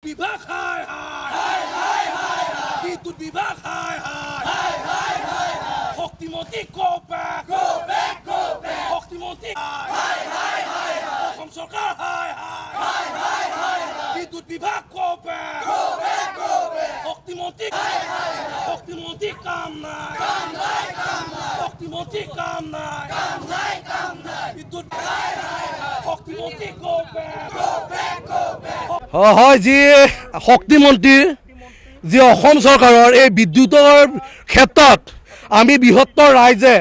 be back high, high. High, high, high, high. It would be back high, high. High, high, high, high. Hoktimotik, go back. Go back, go back. Hoktimotik. High, high, high, high. high. From Sokar, high, high. High, high, high, high. high! would be back, go back. Go back, go back. Hoktimotik. High, high, high. Hoktimotik, come now. Come now, come now. Hoktimotik, come now. Come now, come now. It High, high, high, high, high. Hoktimotik, go back. Go হয় যি শক্তিমন্ত্ৰী যি অসম চৰকাৰৰ এই বিদ্যুতৰ ক্ষেত্ৰত আমি বৃহত্তৰ ৰাইজে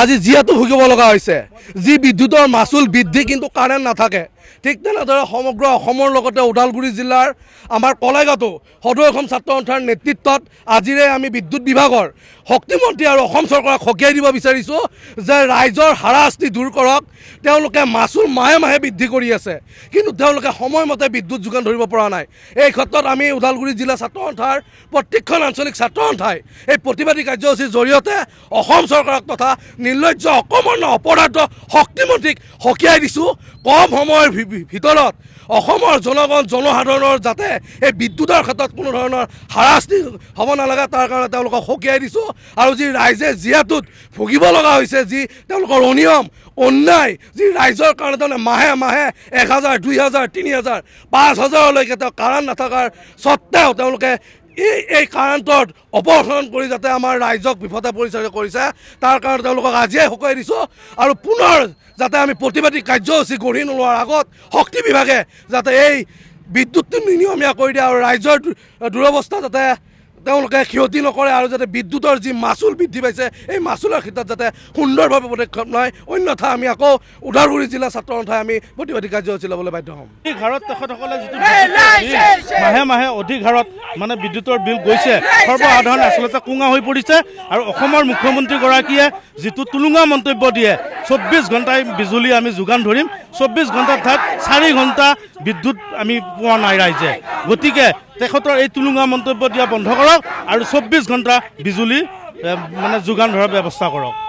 আজি যিহেতু ভুগিব লগা হৈছে যি বিদ্যুতৰ মাচুল বৃদ্ধি কিন্তু কাৰেণ্ট নাথাকে ঠিক তেনেদৰে সমগ্ৰ অসমৰ লগতে ওদালগুৰি জিলাৰ আমাৰ কলেগাটো সদৌ অসম ছাত্ৰ সন্থাৰ নেতৃত্বত আজিৰে আমি বিদ্যুৎ বিভাগৰ শক্তিমন্ত্ৰী আৰু অসম চৰকাৰক সকীয়াই দিব বিচাৰিছোঁ যে ৰাইজৰ হাৰাশাস্তি দূৰ কৰক তেওঁলোকে মাচুল মাহে মাহে বৃদ্ধি কৰি আছে কিন্তু তেওঁলোকে সময়মতে বিদ্যুৎ যোগান ধৰিব পৰা নাই এই ক্ষেত্ৰত আমি ওদালগুৰি জিলা ছাত্ৰ সন্থাৰ প্ৰত্যেকখন আঞ্চলিক ছাত্ৰ সন্থাই এই প্ৰতিবাদী কাৰ্যসূচীৰ জৰিয়তে অসম চৰকাৰক তথা নিৰ্লজ্জ অকমৰ্ণ অপৰাধ শক্তিমন্ত্ৰীক সকীয়াই দিছোঁ কম সময়ৰ ভিতৰত অসমৰ জনগণ জনসাধাৰণৰ যাতে এই বিদ্যুতৰ ক্ষেত্ৰত কোনো ধৰণৰ হাৰাশাস্তি হ'ব নালাগে তাৰ কাৰণে তেওঁলোকক সকীয়াই দিছোঁ আৰু যি ৰাইজে জীয়াটোত ভুগিব লগা হৈছে যি তেওঁলোকৰ অনিয়ম অন্যায় যি ৰাইজৰ কাৰণে তাৰমানে মাহে মাহে এক হাজাৰ দুই হাজাৰ তিনি হাজাৰ পাঁচ হাজাৰলৈকে তেওঁ কাৰণ নথকাৰ স্বত্বেও তেওঁলোকে এই এই কাৰেণ্টত অপহৰণ কৰি যাতে আমাৰ ৰাইজক বিপদে পৰিচালিত কৰিছে তাৰ কাৰণে তেওঁলোকক আজিয়ে শুকাই দিছোঁ আৰু পুনৰ যাতে আমি প্ৰতিবাদী কাৰ্যসূচী গঢ়ি নোলোৱাৰ আগত শক্তি বিভাগে যাতে এই বিদ্যুৎটো নিয়মীয়া কৰি দিয়ে আৰু ৰাইজৰ দুৰৱস্থা যাতে তেওঁলোকে ক্ষতি নকৰে আৰু যাতে বিদ্যুতৰ যি মাচুল বৃদ্ধি পাইছে এই মাচুলৰ ক্ষেত্ৰত যাতে সুন্দৰভাৱে পদক্ষেপ নহয় অন্যথা আমি আকৌ ওদালগুৰি জিলা ছাত্ৰ সন্থাই আমি প্ৰতিবাদী কাৰ্যসূচী ল'বলৈ বাধ্য হ'ম এই হাৰত তেখেতসকলে যিটো মাহে মাহে অধিক হাৰত মানে বিদ্যুতৰ বিল গৈছে সৰ্বসাধাৰণে আচলতে কুঙা হৈ পৰিছে আৰু অসমৰ মুখ্যমন্ত্ৰীগৰাকীয়ে যিটো তুলুঙা মন্তব্য দিয়ে চৌব্বিছ ঘণ্টাই বিজুলী আমি যোগান ধৰিম চৌব্বিছ ঘণ্টাৰ ঠাইত চাৰি ঘণ্টা বিদ্যুৎ আমি পোৱা নাই ৰাইজে গতিকে তেখেতৰ এই টুলুঙা মন্তব্য দিয়া বন্ধ কৰক আৰু চৌব্বিছ ঘণ্টা বিজুলী মানে যোগান ধৰাৰ ব্যৱস্থা কৰক